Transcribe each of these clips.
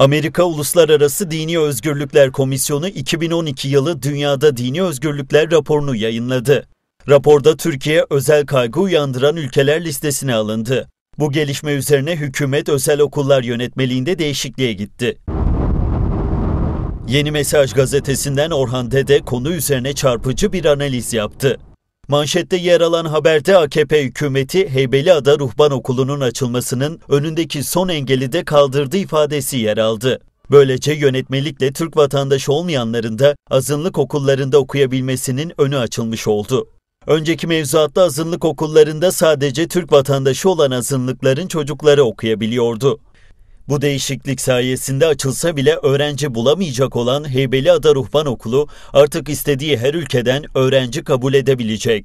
Amerika Uluslararası Dini Özgürlükler Komisyonu 2012 yılı Dünyada Dini Özgürlükler raporunu yayınladı. Raporda Türkiye özel kaygı uyandıran ülkeler listesine alındı. Bu gelişme üzerine hükümet özel okullar yönetmeliğinde değişikliğe gitti. Yeni Mesaj gazetesinden Orhan Dede konu üzerine çarpıcı bir analiz yaptı. Manşette yer alan haberde AKP hükümeti Heybeliada Ruhban Okulu'nun açılmasının önündeki son engeli de kaldırdı ifadesi yer aldı. Böylece yönetmelikle Türk vatandaşı olmayanların da azınlık okullarında okuyabilmesinin önü açılmış oldu. Önceki mevzuatta azınlık okullarında sadece Türk vatandaşı olan azınlıkların çocukları okuyabiliyordu. Bu değişiklik sayesinde açılsa bile öğrenci bulamayacak olan Heybeliada Ruhban Okulu artık istediği her ülkeden öğrenci kabul edebilecek.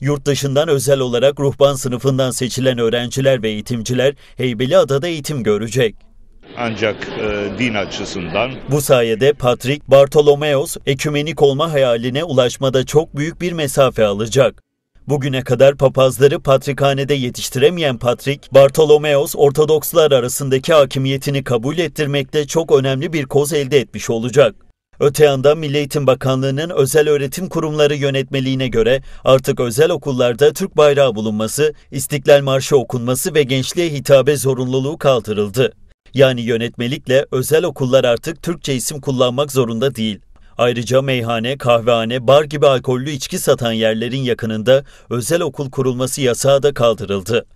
Yurt dışından özel olarak ruhban sınıfından seçilen öğrenciler ve eğitimciler Heybeliada'da eğitim görecek. Ancak e, din açısından... Bu sayede Patrick Bartolomeos ekümenik olma hayaline ulaşmada çok büyük bir mesafe alacak. Bugüne kadar papazları patrikhanede yetiştiremeyen Patrik, Bartolomeos Ortodokslar arasındaki hakimiyetini kabul ettirmekte çok önemli bir koz elde etmiş olacak. Öte yandan Milli Eğitim Bakanlığı'nın özel öğretim kurumları yönetmeliğine göre artık özel okullarda Türk bayrağı bulunması, İstiklal Marşı okunması ve gençliğe hitabe zorunluluğu kaldırıldı. Yani yönetmelikle özel okullar artık Türkçe isim kullanmak zorunda değil. Ayrıca meyhane, kahvehane, bar gibi alkollü içki satan yerlerin yakınında özel okul kurulması yasağı da kaldırıldı.